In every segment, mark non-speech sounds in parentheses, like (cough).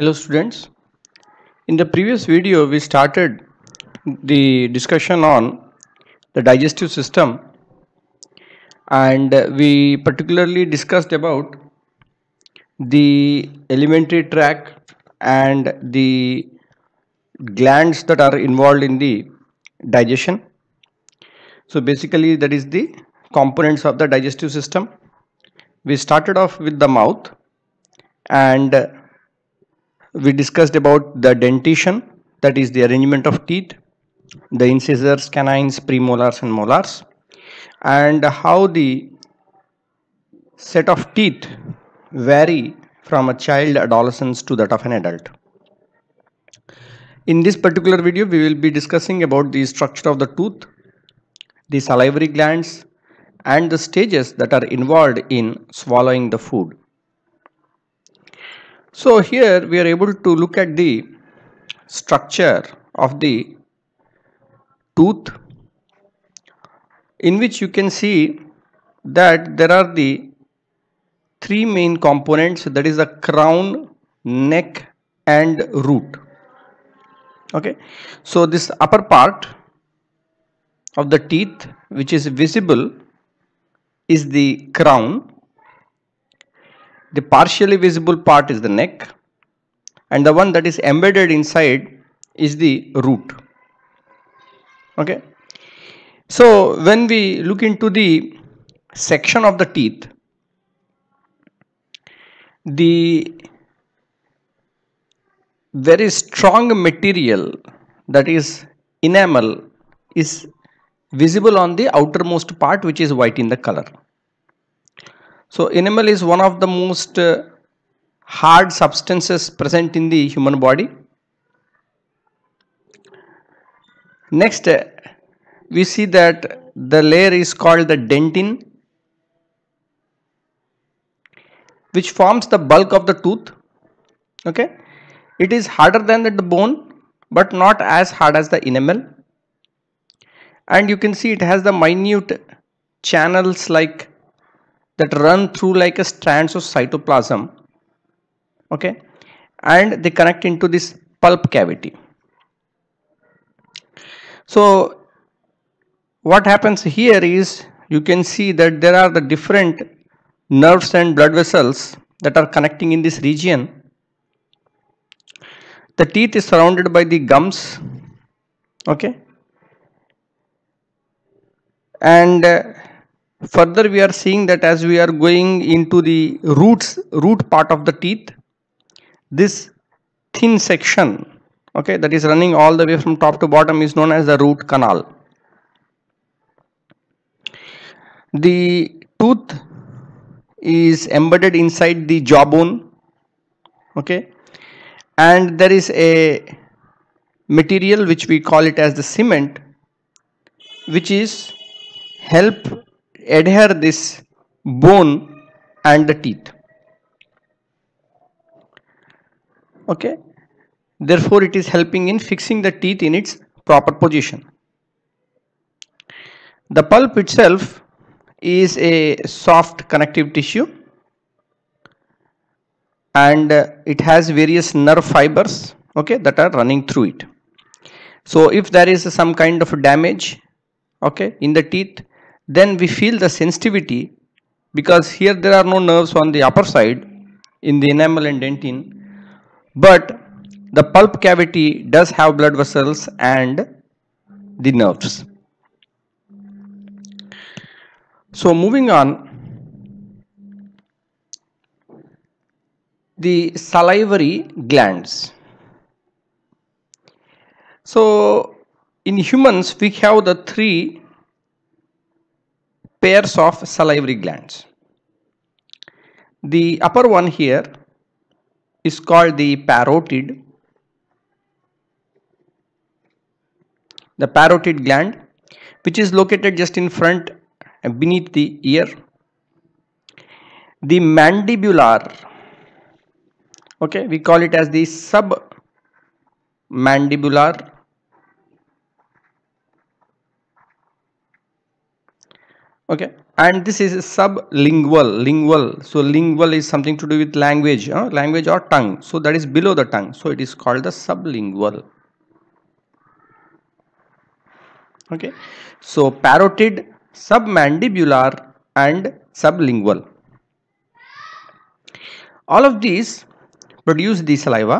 Hello students. In the previous video we started the discussion on the digestive system and we particularly discussed about the alimentary tract and the glands that are involved in the digestion. So basically that is the components of the digestive system. We started off with the mouth and we discussed about the dentition, that is the arrangement of teeth, the incisors, canines, premolars and molars, and how the set of teeth vary from a child adolescence to that of an adult. In this particular video, we will be discussing about the structure of the tooth, the salivary glands, and the stages that are involved in swallowing the food. So here we are able to look at the structure of the tooth in which you can see that there are the three main components that is the crown, neck and root. Okay. So this upper part of the teeth which is visible is the crown the partially visible part is the neck and the one that is embedded inside is the root. Okay. So when we look into the section of the teeth, the very strong material that is enamel is visible on the outermost part which is white in the color. So enamel is one of the most uh, hard substances present in the human body. Next, uh, we see that the layer is called the dentin which forms the bulk of the tooth. Okay, It is harder than the bone but not as hard as the enamel and you can see it has the minute channels like that run through like a strands of cytoplasm okay and they connect into this pulp cavity so what happens here is you can see that there are the different nerves and blood vessels that are connecting in this region the teeth is surrounded by the gums okay and uh, further we are seeing that as we are going into the roots root part of the teeth this thin section okay that is running all the way from top to bottom is known as the root canal the tooth is embedded inside the jawbone okay and there is a material which we call it as the cement which is help adhere this bone and the teeth. Okay. Therefore, it is helping in fixing the teeth in its proper position. The pulp itself is a soft connective tissue and it has various nerve fibers okay that are running through it so if there is some kind of damage okay in the teeth then we feel the sensitivity because here there are no nerves on the upper side in the enamel and dentine but the pulp cavity does have blood vessels and the nerves. So moving on the salivary glands. So in humans we have the three pairs of salivary glands. The upper one here is called the parotid. The parotid gland which is located just in front and beneath the ear. The mandibular okay we call it as the submandibular okay and this is sublingual lingual so lingual is something to do with language language or tongue so that is below the tongue so it is called the sublingual okay so parotid submandibular and sublingual all of these produce the saliva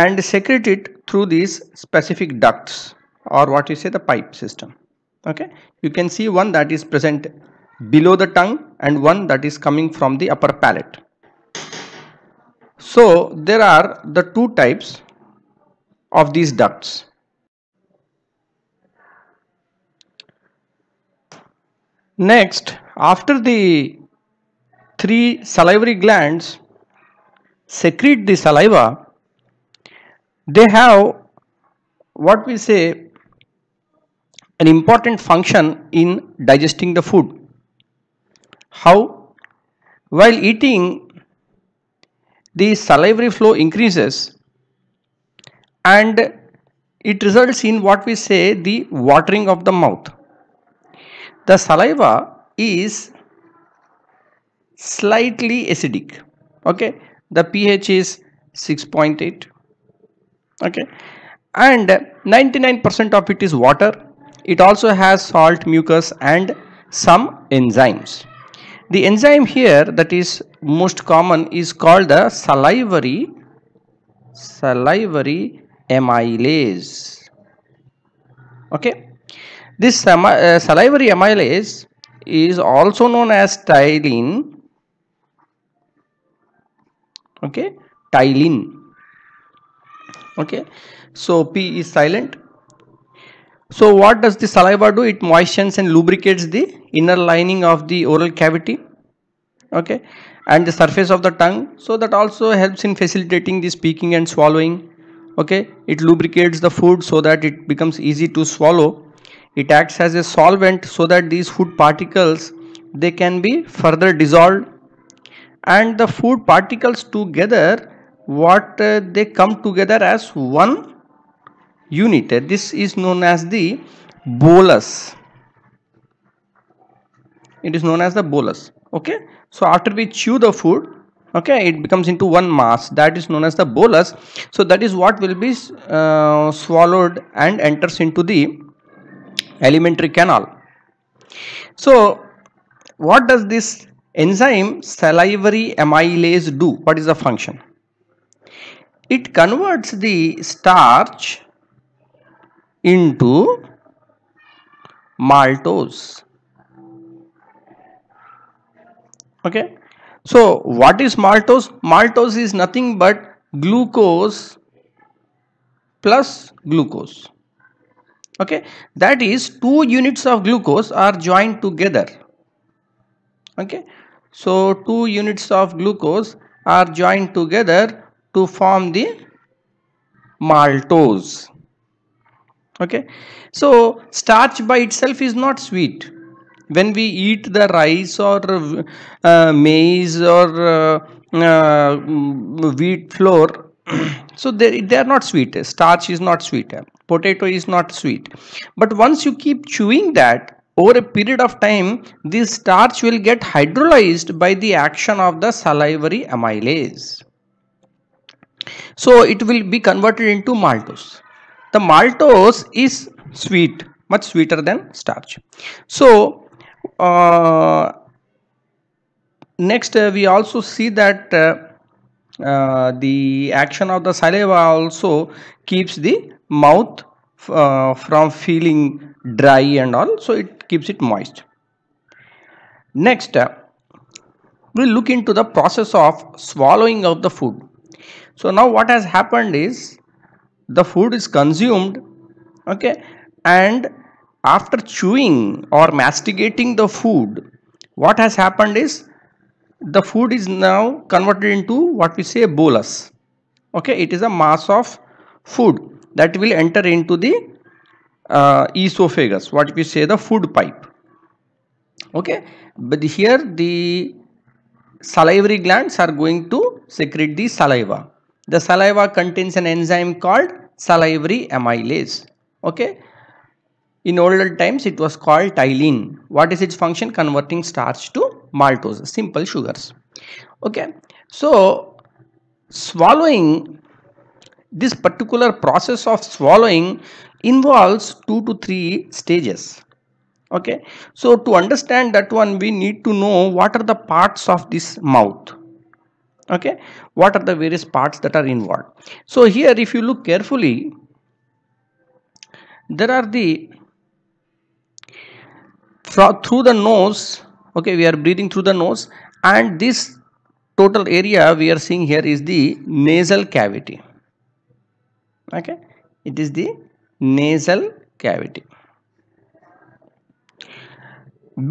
and secrete it through these specific ducts or what you say the pipe system okay you can see one that is present below the tongue and one that is coming from the upper palate so there are the two types of these ducts next after the three salivary glands secrete the saliva they have what we say an important function in digesting the food. How? While eating, the salivary flow increases and it results in what we say the watering of the mouth. The saliva is slightly acidic okay the pH is 6.8 okay and 99% of it is water it also has salt, mucus and some enzymes. The enzyme here that is most common is called the salivary salivary amylase. Okay. This uh, salivary amylase is also known as thylene. Okay, thylene. Okay, so P is silent so what does the saliva do? It moistens and lubricates the inner lining of the oral cavity okay and the surface of the tongue so that also helps in facilitating the speaking and swallowing okay it lubricates the food so that it becomes easy to swallow it acts as a solvent so that these food particles they can be further dissolved and the food particles together what uh, they come together as one unit. This is known as the bolus. It is known as the bolus. Okay. So after we chew the food, okay, it becomes into one mass that is known as the bolus. So that is what will be uh, swallowed and enters into the alimentary canal. So what does this enzyme salivary amylase do? What is the function? It converts the starch into maltose okay so what is maltose maltose is nothing but glucose plus glucose okay that is two units of glucose are joined together okay so two units of glucose are joined together to form the maltose okay so starch by itself is not sweet when we eat the rice or uh, maize or uh, uh, wheat flour (clears throat) so they, they are not sweet starch is not sweet potato is not sweet but once you keep chewing that over a period of time this starch will get hydrolyzed by the action of the salivary amylase so it will be converted into maltose the maltose is sweet much sweeter than starch so uh, next uh, we also see that uh, uh the action of the saliva also keeps the mouth uh, from feeling dry and all so it keeps it moist next uh, we look into the process of swallowing of the food so now what has happened is the food is consumed okay and after chewing or masticating the food what has happened is the food is now converted into what we say bolus okay it is a mass of food that will enter into the uh, esophagus what we say the food pipe okay but here the salivary glands are going to secrete the saliva the saliva contains an enzyme called salivary amylase. Okay. In older times, it was called tylene. What is its function? Converting starch to maltose, simple sugars. Okay. So, swallowing, this particular process of swallowing involves two to three stages. Okay. So, to understand that one, we need to know what are the parts of this mouth okay what are the various parts that are involved so here if you look carefully there are the through the nose okay we are breathing through the nose and this total area we are seeing here is the nasal cavity okay it is the nasal cavity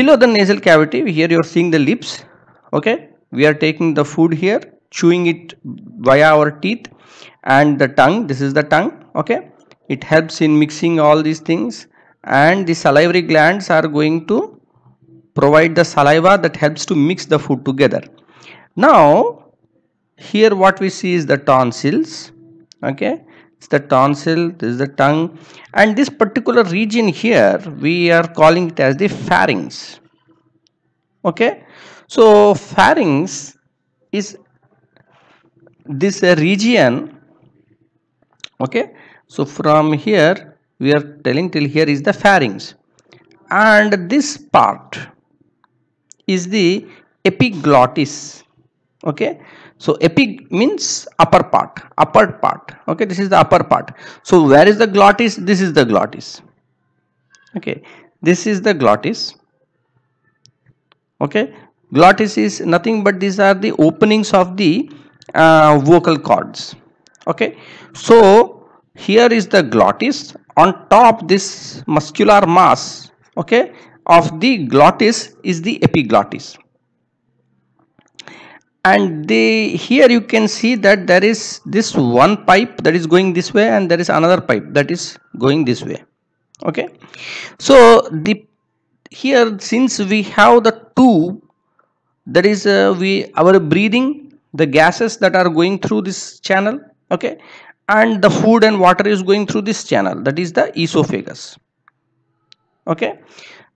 below the nasal cavity here you are seeing the lips okay we are taking the food here chewing it via our teeth and the tongue this is the tongue okay it helps in mixing all these things and the salivary glands are going to provide the saliva that helps to mix the food together now here what we see is the tonsils okay it's the tonsil this is the tongue and this particular region here we are calling it as the pharynx okay so pharynx is this region okay so from here we are telling till here is the pharynx and this part is the epiglottis okay so epic means upper part upper part okay this is the upper part so where is the glottis this is the glottis okay this is the glottis okay Glottis is nothing but these are the openings of the uh, vocal cords. Okay. So here is the glottis on top this muscular mass okay of the glottis is the epiglottis and the here you can see that there is this one pipe that is going this way and there is another pipe that is going this way okay so the here since we have the two that is uh, we our breathing the gases that are going through this channel okay and the food and water is going through this channel that is the esophagus okay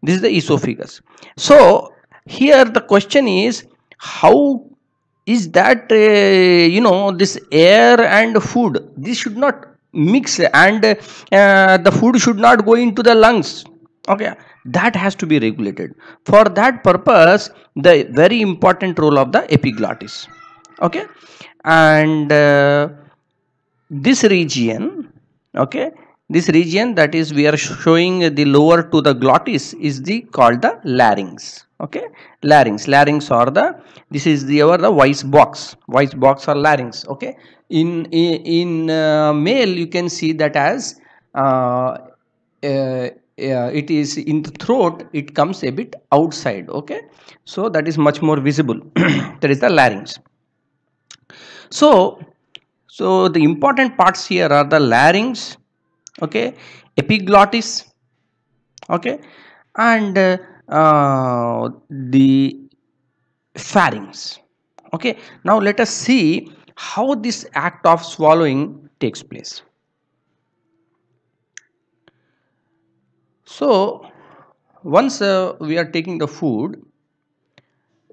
this is the esophagus so here the question is how is that uh, you know this air and food this should not mix and uh, the food should not go into the lungs okay that has to be regulated for that purpose the very important role of the epiglottis okay and uh, this region okay this region that is we are showing the lower to the glottis is the called the larynx okay larynx larynx or the this is the our the voice box voice box or larynx okay in in, uh, male you can see that as uh, uh, it is in the throat it comes a bit outside okay so that is much more visible (clears throat) that is the larynx so so the important parts here are the larynx okay epiglottis okay and uh, uh, the pharynx okay now let us see how this act of swallowing takes place So once uh, we are taking the food,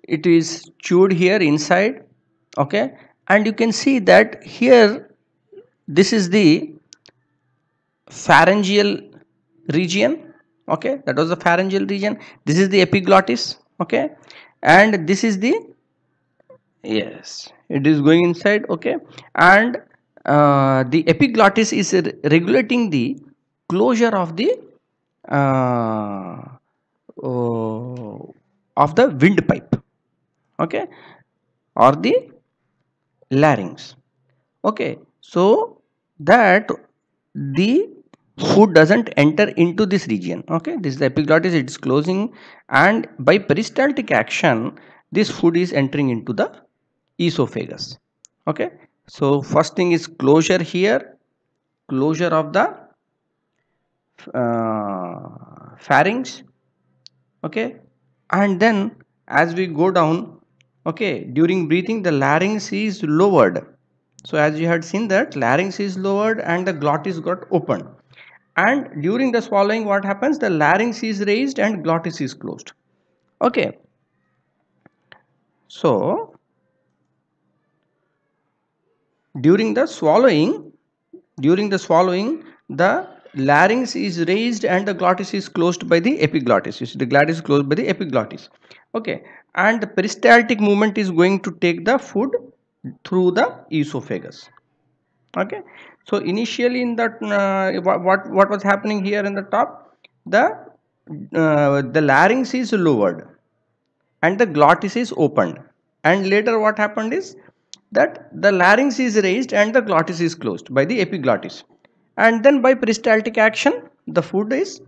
it is chewed here inside, okay, and you can see that here this is the pharyngeal region, okay, that was the pharyngeal region. This is the epiglottis, okay, and this is the yes, it is going inside, okay, and uh, the epiglottis is regulating the closure of the uh, uh, of the windpipe okay or the larynx okay so that the food doesn't enter into this region okay this is the epiglottis it's closing and by peristaltic action this food is entering into the esophagus okay so first thing is closure here closure of the uh, pharynx okay and then as we go down okay during breathing the larynx is lowered so as you had seen that larynx is lowered and the glottis got opened and during the swallowing what happens the larynx is raised and glottis is closed okay so during the swallowing during the swallowing the larynx is raised and the glottis is closed by the epiglottis. You see the glottis is closed by the epiglottis. Okay. And the peristaltic movement is going to take the food through the esophagus. Okay. So initially in that uh, what what was happening here in the top the uh, the larynx is lowered and the glottis is opened and later what happened is that the larynx is raised and the glottis is closed by the epiglottis and then by peristaltic action the food is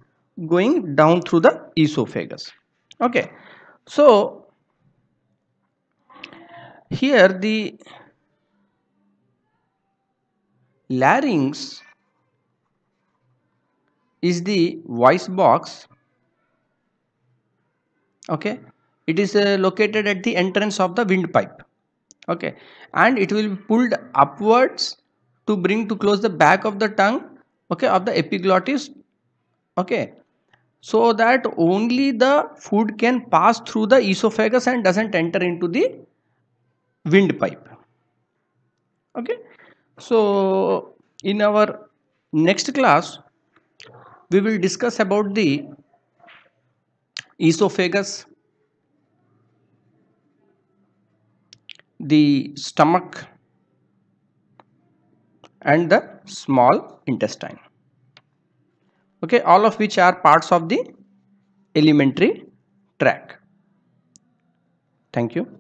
going down through the esophagus okay so here the larynx is the voice box okay it is uh, located at the entrance of the windpipe okay and it will be pulled upwards to bring to close the back of the tongue okay of the epiglottis okay so that only the food can pass through the esophagus and doesn't enter into the windpipe okay so in our next class we will discuss about the esophagus the stomach and the small intestine okay all of which are parts of the elementary tract thank you